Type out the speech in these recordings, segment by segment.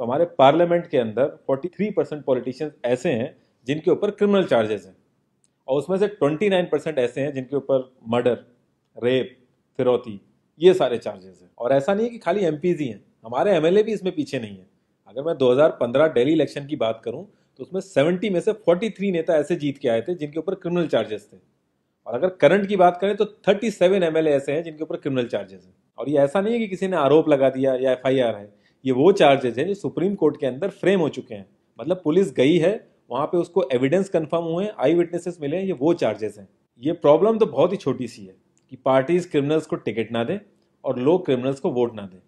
तो हमारे पार्लियामेंट के अंदर 43 परसेंट पॉलिटिशियंस ऐसे हैं जिनके ऊपर क्रिमिनल चार्जेस हैं और उसमें से 29 परसेंट ऐसे हैं जिनके ऊपर मर्डर रेप फिरौती ये सारे चार्जेस हैं और ऐसा नहीं है कि खाली एम ही हैं हमारे एम भी इसमें पीछे नहीं है अगर मैं 2015 दिल्ली इलेक्शन की बात करूं तो उसमें 70 में से 43 नेता ऐसे जीत के आए थे जिनके ऊपर क्रिमिनल चार्जेस थे और अगर करंट की बात करें तो 37 एम ऐसे हैं जिनके ऊपर क्रिमिनल चार्जेस हैं और ये ऐसा नहीं है कि किसी ने आरोप लगा दिया या एफ है ये वो चार्जेज हैं जो सुप्रीम कोर्ट के अंदर फ्रेम हो चुके हैं मतलब पुलिस गई है वहाँ पे उसको एविडेंस कंफर्म हुए हैं आई विटनेसेस मिले हैं ये वो चार्जेस हैं ये प्रॉब्लम तो बहुत ही छोटी सी है कि पार्टीज क्रिमिनल्स को टिकट ना दें और लोग क्रिमिनल्स को वोट ना दें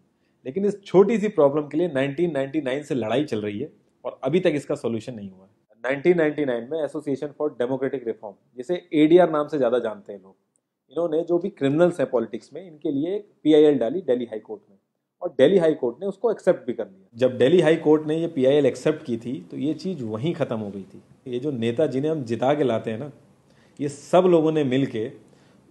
लेकिन इस छोटी सी प्रॉब्लम के लिए 1999 से लड़ाई चल रही है और अभी तक इसका सोल्यूशन नहीं हुआ है 1999 में एसोसिएशन फॉर डेमोक्रेटिक रिफॉर्म जिसे ए नाम से ज़्यादा जानते हैं लोग इन्होंने जो भी क्रिमिनल्स हैं पॉलिटिक्स में इनके लिए एक पी डाली डेली हाईकोर्ट में और दिल्ली हाई कोर्ट ने उसको एक्सेप्ट भी कर लिया जब दिल्ली हाई कोर्ट ने ये पी एक्सेप्ट की थी तो ये चीज़ वहीं ख़त्म हो गई थी ये जो नेता जिन्हें हम जिता के लाते हैं ना ये सब लोगों ने मिल के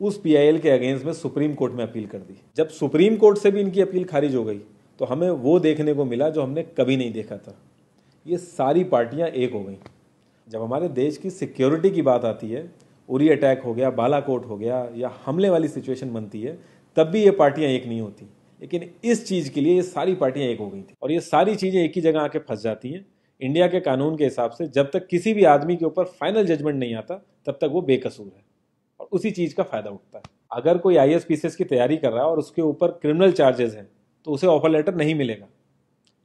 उस पी के अगेंस्ट में सुप्रीम कोर्ट में अपील कर दी जब सुप्रीम कोर्ट से भी इनकी अपील खारिज हो गई तो हमें वो देखने को मिला जो हमने कभी नहीं देखा था ये सारी पार्टियां एक हो गई जब हमारे देश की सिक्योरिटी की बात आती है उरी अटैक हो गया बालाकोट हो गया या हमले वाली सिचुएशन बनती है तब भी ये पार्टियां एक नहीं होती लेकिन इस चीज़ के लिए ये सारी पार्टियाँ एक हो गई थी और ये सारी चीज़ें एक ही जगह आके फंस जाती हैं इंडिया के कानून के हिसाब से जब तक किसी भी आदमी के ऊपर फाइनल जजमेंट नहीं आता तब तक वो बेकसूर है और उसी चीज़ का फ़ायदा उठता है अगर कोई आई एस की तैयारी कर रहा है और उसके ऊपर क्रिमिनल चार्जेज हैं तो उसे ऑफर लेटर नहीं मिलेगा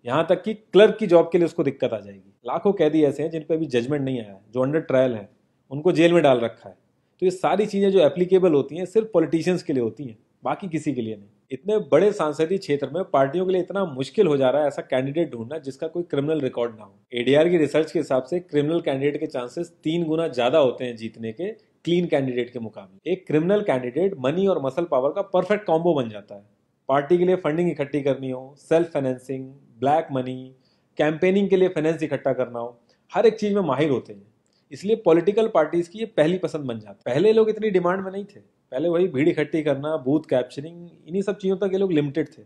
यहाँ तक कि क्लर्क की जॉब के लिए उसको दिक्कत आ जाएगी लाखों कैदी ऐसे हैं जिन पर अभी जजमेंट नहीं आया है जो अंडर ट्रायल है उनको जेल में डाल रखा है तो ये सारी चीज़ें जो एप्लीकेबल होती हैं सिर्फ पॉलिटिशियंस के लिए होती हैं बाकी किसी के लिए नहीं इतने बड़े सांसदीय क्षेत्र में पार्टियों के लिए इतना मुश्किल हो जा रहा है ऐसा कैंडिडेट ढूंढना जिसका कोई क्रिमिनल रिकॉर्ड ना हो एडीआर की रिसर्च के हिसाब से क्रिमिनल कैंडिडेट के चांसेस तीन गुना ज्यादा होते हैं जीतने के क्लीन कैंडिडेट के मुकाबले एक क्रिमिनल कैंडिडेट मनी और मसल पावर का परफेक्ट कॉम्बो बन जाता है पार्टी के लिए फंडिंग इकट्ठी करनी हो self financing black money campaigning के लिए फाइनेंस इकट्ठा करना हो हर एक चीज़ में माहिर होते हैं इसलिए पॉलिटिकल पार्टीज की ये पहली पसंद बन जाती है पहले लोग इतनी डिमांड में नहीं थे पहले वही भीड़ इकट्ठी करना बूथ कैप्चरिंग इन्हीं सब चीज़ों तक ये लोग लिमिटेड थे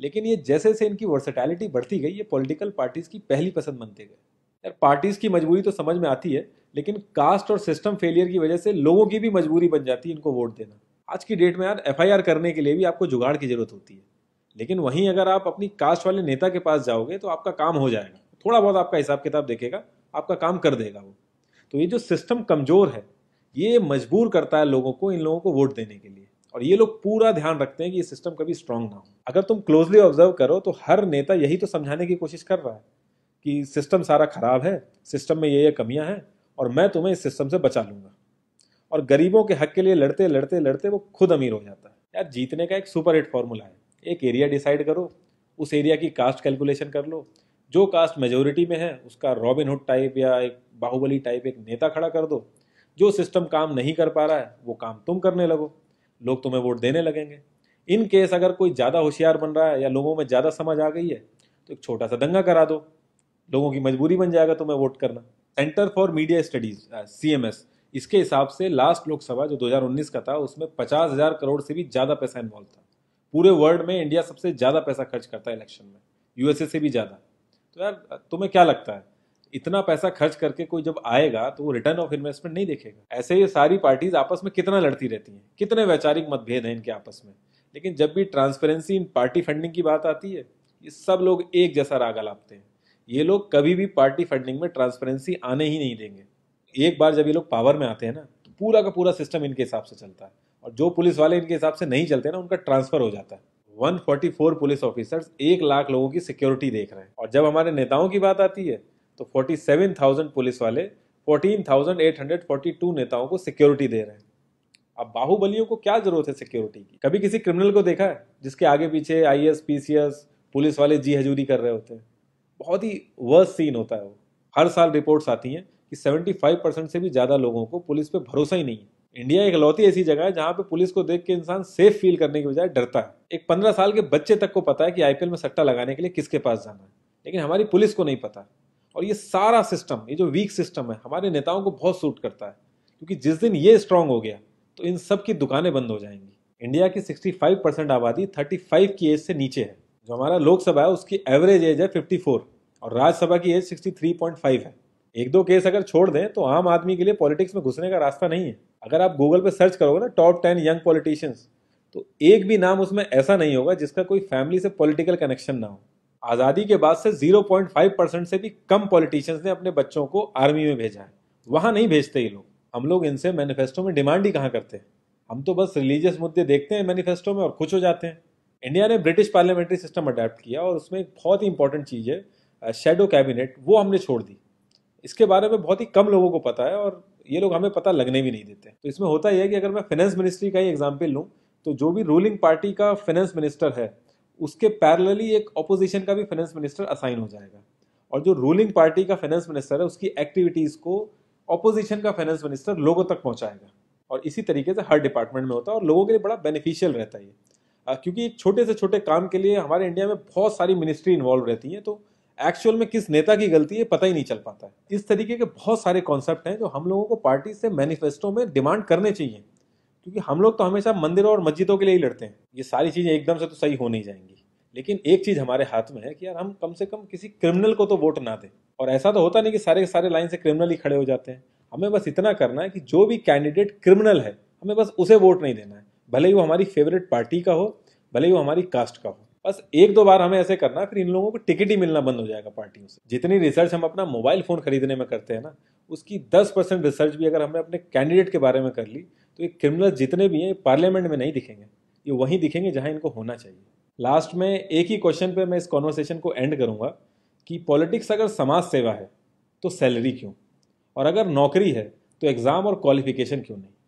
लेकिन ये जैसे जैसे इनकी वर्सेटैलिटी बढ़ती गई ये पॉलिटिकल पार्टीज़ की पहली पसंद बनते गए यार पार्टीज़ की मजबूरी तो समझ में आती है लेकिन कास्ट और सिस्टम फेलियर की वजह से लोगों की भी मजबूरी बन जाती है इनको वोट देना आज की डेट में यार एफ करने के लिए भी आपको जुगाड़ की ज़रूरत होती है लेकिन वहीं अगर आप अपनी कास्ट वाले नेता के पास जाओगे तो आपका काम हो जाएगा थोड़ा बहुत आपका हिसाब किताब देखेगा आपका काम कर देगा वो तो ये जो सिस्टम कमज़ोर है ये मजबूर करता है लोगों को इन लोगों को वोट देने के लिए और ये लोग पूरा ध्यान रखते हैं कि ये सिस्टम कभी स्ट्रांग ना हो अगर तुम क्लोजली ऑब्जर्व करो तो हर नेता यही तो समझाने की कोशिश कर रहा है कि सिस्टम सारा खराब है सिस्टम में ये ये कमियां हैं और मैं तुम्हें इस सिस्टम से बचा लूंगा और गरीबों के हक के लिए लड़ते लड़ते लड़ते वो खुद अमीर हो जाता है यार जीतने का एक सुपर हिट फॉर्मूला है एक एरिया डिसाइड करो उस एरिया की कास्ट कैलकुलेशन कर लो जो कास्ट मेजोरिटी में है उसका रॉबिनहुड टाइप या एक बाहुबली टाइप एक नेता खड़ा कर दो जो सिस्टम काम नहीं कर पा रहा है वो काम तुम करने लगो लोग तुम्हें वोट देने लगेंगे इन केस अगर कोई ज़्यादा होशियार बन रहा है या लोगों में ज़्यादा समझ आ गई है तो एक छोटा सा दंगा करा दो लोगों की मजबूरी बन जाएगा तुम्हें वोट करना सेंटर फॉर मीडिया स्टडीज सी इसके हिसाब से लास्ट लोकसभा जो 2019 का था उसमें पचास हज़ार करोड़ से भी ज़्यादा पैसा इन्वॉल्व था पूरे वर्ल्ड में इंडिया सबसे ज़्यादा पैसा खर्च करता है इलेक्शन में यूएसए से भी ज़्यादा तो यार तुम्हें क्या लगता है इतना पैसा खर्च करके कोई जब आएगा तो वो रिटर्न ऑफ इन्वेस्टमेंट नहीं देखेगा ऐसे ये सारी पार्टीज आपस में कितना लड़ती रहती हैं कितने वैचारिक मतभेद हैं इनके आपस में लेकिन जब भी ट्रांसपेरेंसी इन पार्टी फंडिंग की बात आती है ये सब लोग एक जैसा राग लापते हैं ये लोग कभी भी पार्टी फंडिंग में ट्रांसपेरेंसी आने ही नहीं देंगे एक बार जब ये लोग पावर में आते हैं ना तो पूरा का पूरा सिस्टम इनके हिसाब से चलता है और जो पुलिस वाले इनके हिसाब से नहीं चलते ना उनका ट्रांसफर हो जाता है 144 पुलिस ऑफिसर्स एक लाख लोगों की सिक्योरिटी देख रहे हैं और जब हमारे नेताओं की बात आती है तो 47,000 पुलिस वाले 14,842 नेताओं को सिक्योरिटी दे रहे हैं अब बाहुबलियों को क्या जरूरत है सिक्योरिटी की कभी किसी क्रिमिनल को देखा है जिसके आगे पीछे I S P C S police वाले जी हजूरी कर रहे होते हैं बहुत ही वर्स सीन होता है वो हर साल रिपोर्ट्स आती हैं कि 75 परसेंट से भी ज़्यादा लोगों को पुलिस पे भरोसा ही नहीं है इंडिया एक लौती ऐसी जगह है जहाँ पे पुलिस को देख के इंसान सेफ फील करने के बजाय डरता है एक पंद्रह साल के बच्चे तक को पता है कि आईपीएल में सट्टा लगाने के लिए किसके पास जाना है लेकिन हमारी पुलिस को नहीं पता और ये सारा सिस्टम ये जो वीक सिस्टम है हमारे नेताओं को बहुत सूट करता है क्योंकि जिस दिन ये स्ट्रांग हो गया तो इन सब की दुकानें बंद हो जाएंगी इंडिया की 65 परसेंट आबादी 35 की एज से नीचे है जो हमारा लोकसभा है उसकी एवरेज एज है 54 और राज्यसभा की एज 63.5 है एक दो केस अगर छोड़ दें तो आम आदमी के लिए पॉलिटिक्स में घुसने का रास्ता नहीं है अगर आप गूगल पर सर्च करोगे ना टॉप टेन यंग पॉलिटिशियंस तो एक भी नाम उसमें ऐसा नहीं होगा जिसका कोई फैमिली से पॉलिटिकल कनेक्शन ना हो आज़ादी के बाद से 0.5 परसेंट से भी कम पॉलिटिशियंस ने अपने बच्चों को आर्मी में भेजा है वहाँ नहीं भेजते ये लोग हम लोग इनसे मैनिफेस्टो में डिमांड ही कहाँ करते हैं हम तो बस रिलीजियस मुद्दे देखते हैं मैनिफेस्टो में और खुश हो जाते हैं इंडिया ने ब्रिटिश पार्लियामेंट्री सिस्टम अडेप्ट किया और उसमें एक बहुत ही इंपॉर्टेंट चीज़ है शेडो कैबिनेट वो हमने छोड़ दी इसके बारे में बहुत ही कम लोगों को पता है और ये लोग हमें पता लगने भी नहीं देते तो इसमें होता यह है कि अगर मैं फाइनेंस मिनिस्ट्री का ही एग्जाम्पल लूँ तो जो भी रूलिंग पार्टी का फाइनेंस मिनिस्टर है उसके पैरेलली एक अपोजिशन का भी फाइनेंस मिनिस्टर असाइन हो जाएगा और जो रूलिंग पार्टी का फाइनेंस मिनिस्टर है उसकी एक्टिविटीज़ को अपोजिशन का फाइनेंस मिनिस्टर लोगों तक पहुंचाएगा और इसी तरीके से हर डिपार्टमेंट में होता है और लोगों के लिए बड़ा बेनिफिशियल रहता है ये क्योंकि छोटे से छोटे काम के लिए हमारे इंडिया में बहुत सारी मिनिस्ट्री इन्वॉल्व रहती हैं तो एक्चुअल में किस नेता की गलती है पता ही नहीं चल पाता है इस तरीके के बहुत सारे कॉन्सेप्ट हैं जो हम लोगों को पार्टी से मैनिफेस्टो में डिमांड करने चाहिए क्योंकि हम लोग तो हमेशा मंदिरों और मस्जिदों के लिए ही लड़ते हैं ये सारी चीज़ें एकदम से तो सही हो नहीं जाएंगी लेकिन एक चीज़ हमारे हाथ में है कि यार हम कम से कम किसी क्रिमिनल को तो वोट ना दें और ऐसा तो होता नहीं कि सारे सारे लाइन से क्रिमिनल ही खड़े हो जाते हैं हमें बस इतना करना है कि जो भी कैंडिडेट क्रिमिनल है हमें बस उसे वोट नहीं देना है भले ही वो हमारी फेवरेट पार्टी का हो भले ही वो हमारी कास्ट का हो बस एक दो बार हमें ऐसे करना फिर इन लोगों को टिकट ही मिलना बंद हो जाएगा पार्टियों से जितनी रिसर्च हम अपना मोबाइल फ़ोन खरीदने में करते हैं ना उसकी दस परसेंट रिसर्च भी अगर हमने अपने कैंडिडेट के बारे में कर ली तो ये क्रिमिनल जितने भी हैं पार्लियामेंट में नहीं दिखेंगे ये वहीं दिखेंगे जहाँ इनको होना चाहिए लास्ट में एक ही क्वेश्चन पे मैं इस कॉन्वर्सेशन को एंड करूँगा कि पॉलिटिक्स अगर समाज सेवा है तो सैलरी क्यों और अगर नौकरी है तो एग्ज़ाम और क्वालिफिकेशन क्यों नहीं